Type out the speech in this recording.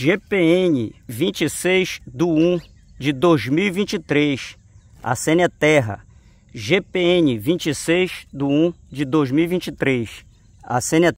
GPN 26 do 1 de 2023, a Sênia é Terra. GPN 26 do 1 de 2023, a Sênia é